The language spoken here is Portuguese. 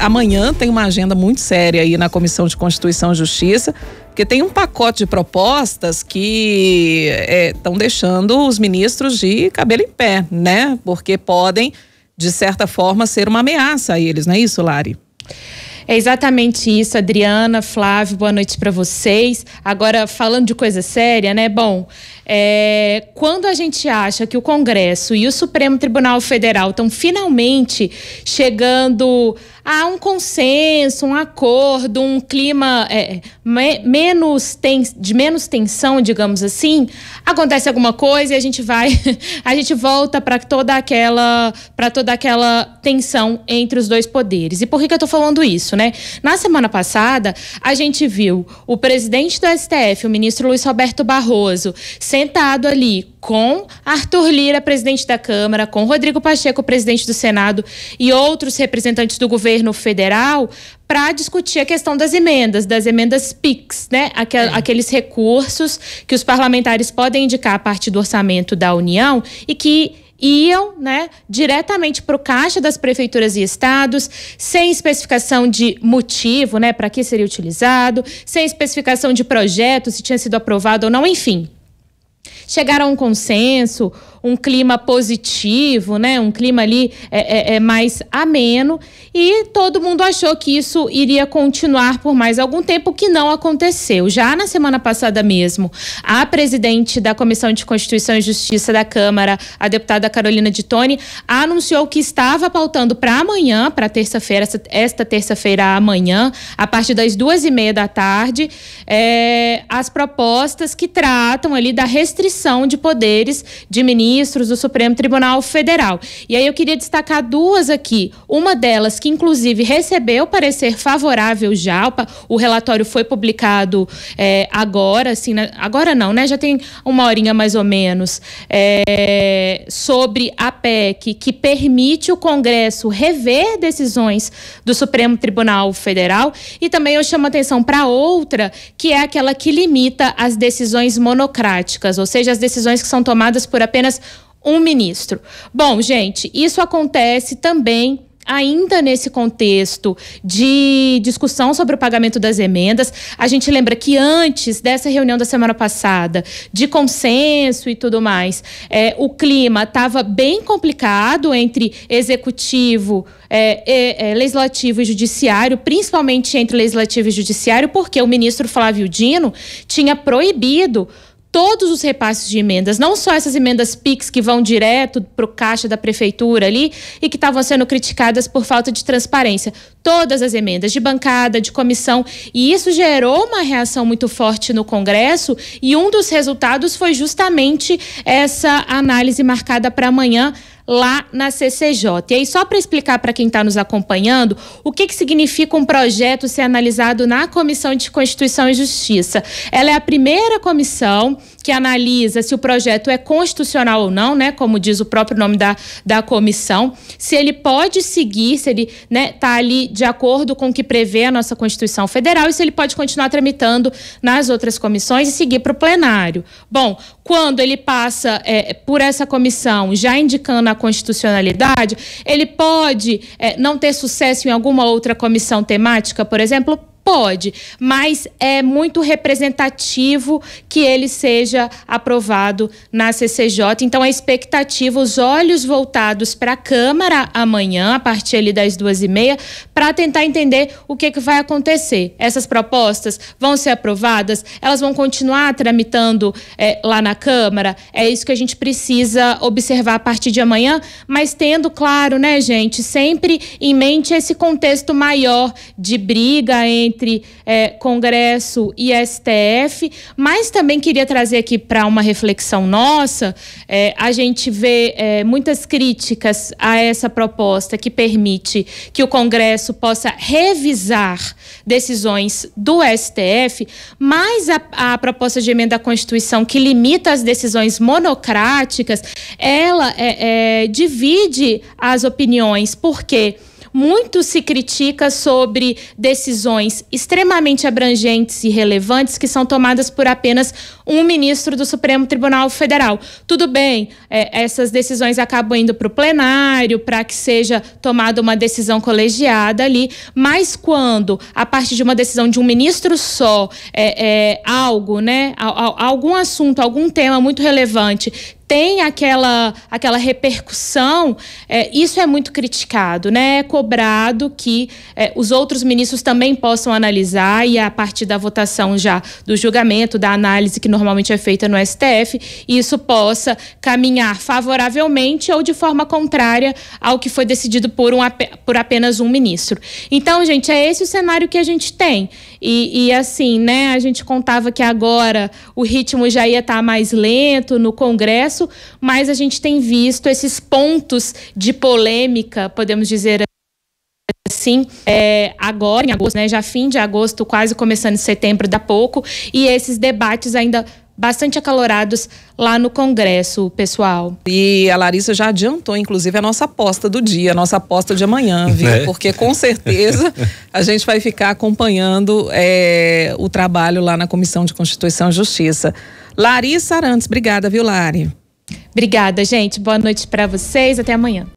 amanhã tem uma agenda muito séria aí na Comissão de Constituição e Justiça, porque tem um pacote de propostas que estão é, deixando os ministros de cabelo em pé, né? Porque podem, de certa forma, ser uma ameaça a eles, não é isso, Lari? É exatamente isso, Adriana, Flávio, boa noite para vocês. Agora, falando de coisa séria, né? Bom, é, quando a gente acha que o Congresso e o Supremo Tribunal Federal estão finalmente chegando há um consenso, um acordo, um clima é, me, menos de menos tensão, digamos assim, acontece alguma coisa e a gente vai, a gente volta para toda aquela para toda aquela tensão entre os dois poderes. E por que, que eu estou falando isso, né? Na semana passada a gente viu o presidente do STF, o ministro Luiz Roberto Barroso, sentado ali com Arthur Lira, presidente da Câmara, com Rodrigo Pacheco, presidente do Senado e outros representantes do governo federal para discutir a questão das emendas, das emendas PIX, né? é. Aqueles recursos que os parlamentares podem indicar a parte do orçamento da União e que iam né, diretamente para o caixa das prefeituras e estados, sem especificação de motivo né, para que seria utilizado, sem especificação de projeto, se tinha sido aprovado ou não, enfim chegar a um consenso um clima positivo, né? Um clima ali é, é, é mais ameno. E todo mundo achou que isso iria continuar por mais algum tempo, que não aconteceu. Já na semana passada mesmo, a presidente da Comissão de Constituição e Justiça da Câmara, a deputada Carolina de Tone, anunciou que estava pautando para amanhã, para terça-feira, esta terça-feira amanhã, a partir das duas e meia da tarde, é, as propostas que tratam ali da restrição de poderes de ministros ministros do Supremo Tribunal Federal. E aí eu queria destacar duas aqui. Uma delas, que inclusive recebeu parecer favorável já, o relatório foi publicado é, agora, assim, né, agora não, né? Já tem uma horinha mais ou menos, é, sobre a PEC que permite o Congresso rever decisões do Supremo Tribunal Federal. E também eu chamo atenção para outra, que é aquela que limita as decisões monocráticas, ou seja, as decisões que são tomadas por apenas um ministro. Bom, gente, isso acontece também ainda nesse contexto de discussão sobre o pagamento das emendas, a gente lembra que antes dessa reunião da semana passada, de consenso e tudo mais, é, o clima estava bem complicado entre executivo, é, é, legislativo e judiciário, principalmente entre legislativo e judiciário, porque o ministro Flávio Dino tinha proibido todos os repasses de emendas, não só essas emendas PIX que vão direto para o caixa da prefeitura ali e que estavam sendo criticadas por falta de transparência, todas as emendas de bancada, de comissão, e isso gerou uma reação muito forte no Congresso e um dos resultados foi justamente essa análise marcada para amanhã lá na CCJ. E aí, só para explicar para quem está nos acompanhando, o que, que significa um projeto ser analisado na Comissão de Constituição e Justiça. Ela é a primeira comissão que analisa se o projeto é constitucional ou não, né? Como diz o próprio nome da, da comissão, se ele pode seguir, se ele né, tá ali de acordo com o que prevê a nossa Constituição Federal e se ele pode continuar tramitando nas outras comissões e seguir para o plenário. Bom, quando ele passa é, por essa comissão, já indicando a constitucionalidade? Ele pode é, não ter sucesso em alguma outra comissão temática, por exemplo? Pode, mas é muito representativo que ele seja aprovado na CCJ. Então, a expectativa, os olhos voltados para a Câmara amanhã, a partir ali das duas e meia, para tentar entender o que, que vai acontecer. Essas propostas vão ser aprovadas? Elas vão continuar tramitando é, lá na Câmara? É isso que a gente precisa observar a partir de amanhã, mas tendo claro, né, gente, sempre em mente esse contexto maior de briga entre entre é, Congresso e STF, mas também queria trazer aqui para uma reflexão nossa: é, a gente vê é, muitas críticas a essa proposta que permite que o Congresso possa revisar decisões do STF, mas a, a proposta de emenda à Constituição que limita as decisões monocráticas, ela é, é, divide as opiniões, porque muito se critica sobre decisões extremamente abrangentes e relevantes que são tomadas por apenas um ministro do Supremo Tribunal Federal. Tudo bem, é, essas decisões acabam indo para o plenário, para que seja tomada uma decisão colegiada ali, mas quando, a partir de uma decisão de um ministro só, é, é algo, né, a, a, algum assunto, algum tema muito relevante tem aquela, aquela repercussão, é, isso é muito criticado, né? É cobrado que é, os outros ministros também possam analisar e a partir da votação já do julgamento, da análise que normalmente é feita no STF, isso possa caminhar favoravelmente ou de forma contrária ao que foi decidido por, um, por apenas um ministro. Então, gente, é esse o cenário que a gente tem. E, e assim, né? A gente contava que agora o ritmo já ia estar mais lento no Congresso processo, mas a gente tem visto esses pontos de polêmica, podemos dizer assim, é, agora em agosto, né, já fim de agosto, quase começando em setembro, da pouco, e esses debates ainda bastante acalorados lá no Congresso, pessoal. E a Larissa já adiantou, inclusive, a nossa aposta do dia, a nossa aposta de amanhã, viu? É. Porque com certeza a gente vai ficar acompanhando é, o trabalho lá na Comissão de Constituição e Justiça. Larissa Arantes, obrigada, viu, Lari? Obrigada, gente. Boa noite para vocês. Até amanhã.